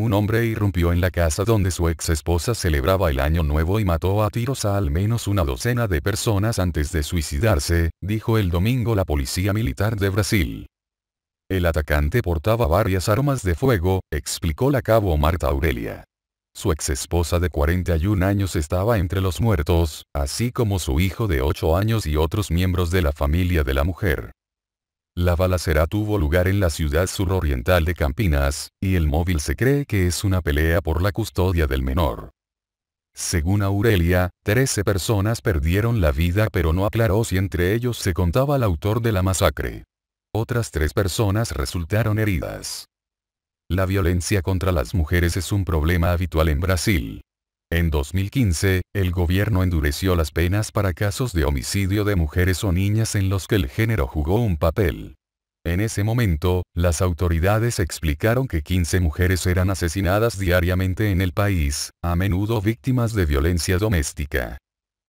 Un hombre irrumpió en la casa donde su ex esposa celebraba el año nuevo y mató a tiros a al menos una docena de personas antes de suicidarse, dijo el domingo la Policía Militar de Brasil. El atacante portaba varias armas de fuego, explicó la cabo Marta Aurelia. Su exesposa de 41 años estaba entre los muertos, así como su hijo de 8 años y otros miembros de la familia de la mujer. La balacera tuvo lugar en la ciudad suroriental de Campinas, y el móvil se cree que es una pelea por la custodia del menor. Según Aurelia, 13 personas perdieron la vida pero no aclaró si entre ellos se contaba el autor de la masacre. Otras tres personas resultaron heridas. La violencia contra las mujeres es un problema habitual en Brasil. En 2015, el gobierno endureció las penas para casos de homicidio de mujeres o niñas en los que el género jugó un papel. En ese momento, las autoridades explicaron que 15 mujeres eran asesinadas diariamente en el país, a menudo víctimas de violencia doméstica.